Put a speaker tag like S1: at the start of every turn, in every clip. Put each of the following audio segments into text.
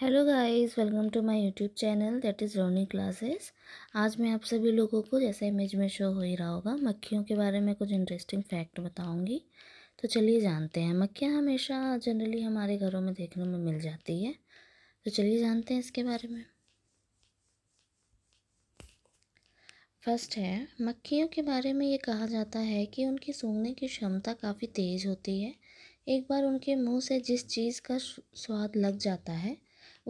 S1: hello guys welcome to my YouTube channel that is Rony classes आज मैं आप सभी लोगों को जैसा इमेज में शो हो ही रहा होगा मक्खियों के बारे में कुछ इंटरेस्टिंग फैक्ट बताऊंगी तो चलिए जानते हैं मक्खियाँ हमेशा जनरली हमारे घरों में देखने में मिल जाती है तो चलिए जानते हैं इसके बारे में फर्स्ट है मक्खियों के बारे में ये कहा जाता है कि उनकी सूंघने की क्षमता काफ़ी तेज़ होती है एक बार उनके मुंह से जिस चीज़ का स्वाद लग जाता है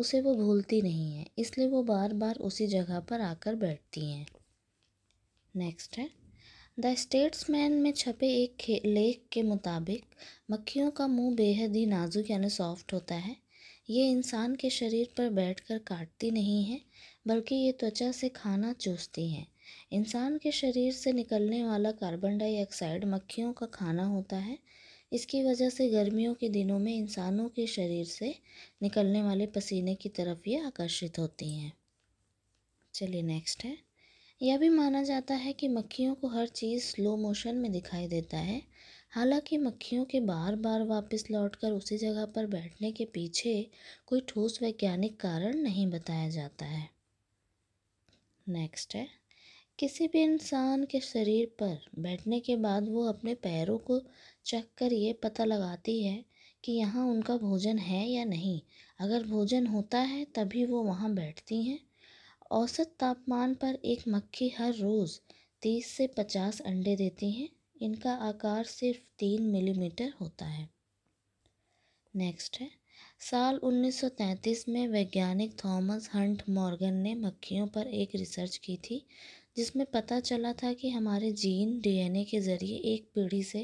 S1: उसे वो भूलती नहीं है इसलिए वो बार बार उसी जगह पर आकर बैठती हैं नेक्स्ट है द स्टेट्समैन में छपे एक लेख के मुताबिक मक्खियों का मुंह बेहद ही नाजुक यानी सॉफ्ट होता है ये इंसान के शरीर पर बैठकर काटती नहीं है बल्कि ये त्वचा से खाना चूसती हैं इंसान के शरीर से निकलने वाला कार्बन डाइऑक्साइड मक्खियों का खाना होता है इसकी वजह से गर्मियों के दिनों में इंसानों के शरीर से निकलने वाले पसीने की तरफ ये आकर्षित होती हैं चलिए नेक्स्ट है यह भी माना जाता है कि मक्खियों को हर चीज़ स्लो मोशन में दिखाई देता है हालांकि मक्खियों के बार बार वापस लौटकर उसी जगह पर बैठने के पीछे कोई ठोस वैज्ञानिक कारण नहीं बताया जाता है नेक्स्ट है किसी भी इंसान के शरीर पर बैठने के बाद वो अपने पैरों को चक कर ये पता लगाती है कि यहाँ उनका भोजन है या नहीं अगर भोजन होता है तभी वो वहाँ बैठती हैं औसत तापमान पर एक मक्खी हर रोज़ तीस से पचास अंडे देती हैं इनका आकार सिर्फ तीन मिलीमीटर होता है नेक्स्ट है साल 1933 में वैज्ञानिक थॉमस हंट मॉर्गन ने मक्खियों पर एक रिसर्च की थी जिसमें पता चला था कि हमारे जीन डीएनए के ज़रिए एक पीढ़ी से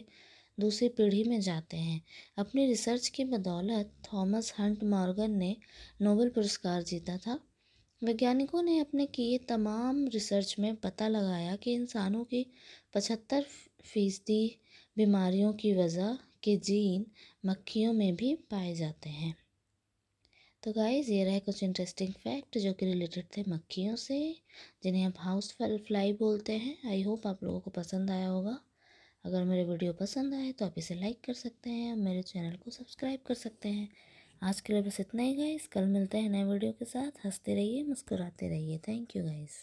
S1: दूसरी पीढ़ी में जाते हैं अपनी रिसर्च की बदौलत थॉमस हंट मॉर्गन ने नोबेल पुरस्कार जीता था वैज्ञानिकों ने अपने किए तमाम रिसर्च में पता लगाया कि इंसानों की पचहत्तर फीसदी बीमारियों की वजह के जीन मक्खियों में भी पाए जाते हैं तो गाइज ये रहे कुछ इंटरेस्टिंग फैक्ट जो कि रिलेटेड थे मक्खियों से जिन्हें हम हाउस फ्लाई बोलते हैं आई होप आप लोगों को पसंद आया होगा अगर मेरे वीडियो पसंद आए तो आप इसे लाइक कर सकते हैं और मेरे चैनल को सब्सक्राइब कर सकते हैं आज के लिए बस इतना ही गाइस कल मिलते हैं नए वीडियो के साथ हंसते रहिए मुस्कुराते रहिए थैंक यू गाइज़